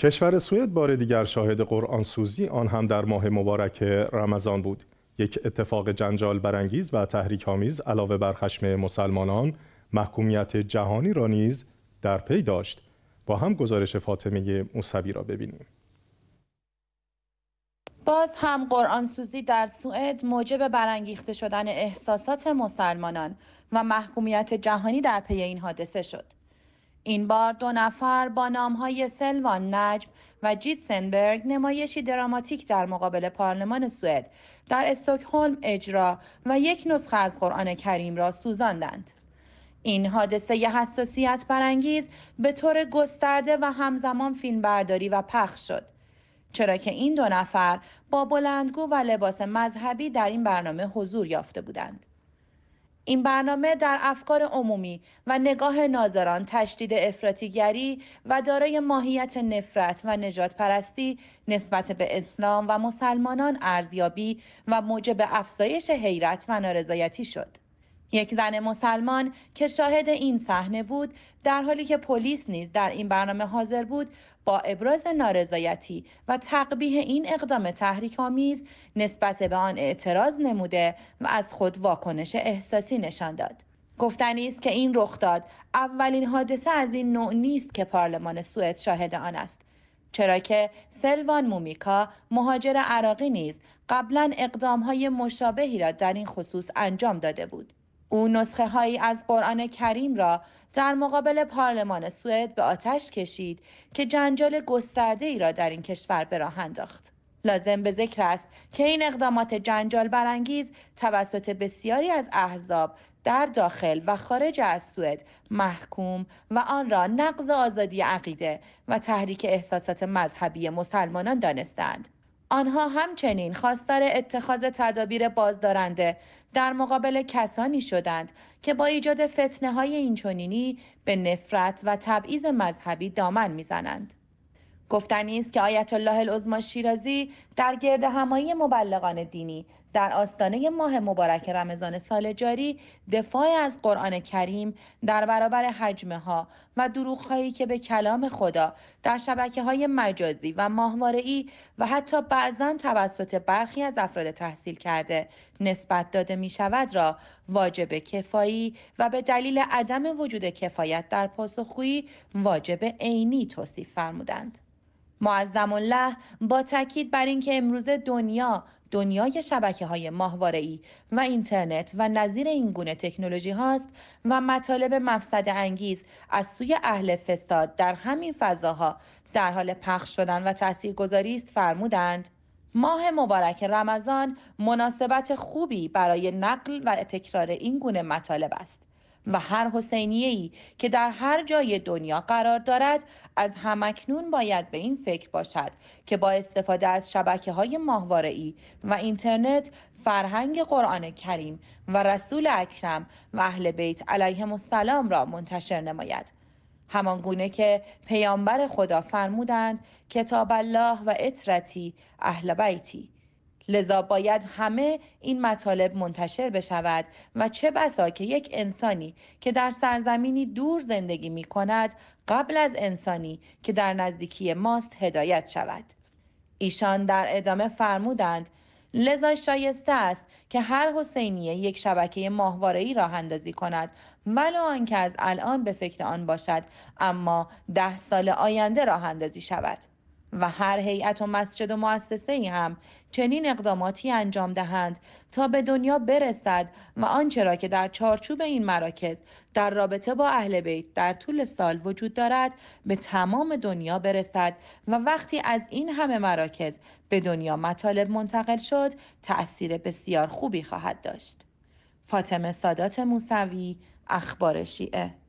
کشور سوئد بار دیگر شاهد قرآن سوزی آن هم در ماه مبارک رمضان بود. یک اتفاق جنجال برانگیز و تحریک آمیز علاوه بر خشم مسلمانان محکومیت جهانی را نیز در پی داشت. با هم گزارش فاطمه موسوی را ببینیم. باز هم قرآن سوزی در سوئد موجب برانگیخته شدن احساسات مسلمانان و محکومیت جهانی در پی این حادثه شد. این بار دو نفر با نامهای سلوان نجم و سنبرگ نمایشی دراماتیک در مقابل پارلمان سوئد در استکهلم اجرا و یک نسخه از قرآن کریم را سوزاندند. این حادثه ی حساسیت برانگیز به طور گسترده و همزمان فیلمبرداری و پخش شد. چرا که این دو نفر با بلندگو و لباس مذهبی در این برنامه حضور یافته بودند. این برنامه در افکار عمومی و نگاه ناظران تشدید افراطیگری و دارای ماهیت نفرت و نجات پرستی نسبت به اسلام و مسلمانان ارزیابی و موجب افزایش حیرت و نارضایتی شد. یک زن مسلمان که شاهد این صحنه بود در حالی که پلیس نیز در این برنامه حاضر بود با ابراز نارضایتی و تقبیه این اقدام تحریک آمیز نسبت به آن اعتراض نموده و از خود واکنش احساسی نشان داد گفتنی است که این رخداد اولین حادثه از این نوع نیست که پارلمان سوئد شاهد آن است چرا که سلوان مومیکا مهاجر عراقی نیز قبلا اقدامهای مشابهی را در این خصوص انجام داده بود او نسخه هایی از قرآن کریم را در مقابل پارلمان سوئد به آتش کشید که جنجال گسترده ای را در این کشور به راه انداخت. لازم به ذکر است که این اقدامات جنجال برانگیز توسط بسیاری از احزاب در داخل و خارج از سوئد محکوم و آن را نقض آزادی عقیده و تحریک احساسات مذهبی مسلمانان دانستند. آنها همچنین خواستار اتخاذ تدابیر بازدارنده در مقابل کسانی شدند که با ایجاد فتنه های اینچنینی به نفرت و تبعیض مذهبی دامن میزنند. گفتنی است که آیت الله العظما شیرازی در گرد همایی مبلغان دینی در آستانه ماه مبارک رمضان سال جاری دفاع از قرآن کریم در برابر حجمه ها و دروغ هایی که به کلام خدا در شبکه های مجازی و ماهواره و حتی بعضا توسط برخی از افراد تحصیل کرده نسبت داده می شود را واجب کفایی و به دلیل عدم وجود کفایت در پاسخگویی واجب عینی توصیف فرمودند. معظم الله با تاکید بر اینکه امروزه دنیا دنیای شبکه های و اینترنت و نظیر این گونه تکنولوژی هاست و مطالب مفسد انگیز از سوی اهل فساد در همین فضاها در حال پخش شدن و گذاری است فرمودند ماه مبارک رمضان مناسبت خوبی برای نقل و تکرار این گونه مطالب است و هر حسینیهی که در هر جای دنیا قرار دارد از همکنون باید به این فکر باشد که با استفاده از شبکه های ای و اینترنت فرهنگ قرآن کریم و رسول اکرم و اهل بیت علیه السلام را منتشر نماید همان گونه که پیامبر خدا فرمودند کتاب الله و اطرتی اهل بیتی لذا باید همه این مطالب منتشر بشود و چه بسا که یک انسانی که در سرزمینی دور زندگی می کند قبل از انسانی که در نزدیکی ماست هدایت شود. ایشان در ادامه فرمودند لذا شایسته است که هر حسینیه یک شبکه ای راه اندازی کند ولو آنکه از الان به فکر آن باشد اما ده سال آینده راه اندازی شود و هر هیئت و مسجد و مؤسسه هم چنین اقداماتی انجام دهند تا به دنیا برسد و آنچه را که در چارچوب این مراکز در رابطه با اهل بیت در طول سال وجود دارد به تمام دنیا برسد و وقتی از این همه مراکز به دنیا مطالب منتقل شد تأثیر بسیار خوبی خواهد داشت فاطمه سادات موسوی اخبار شیعه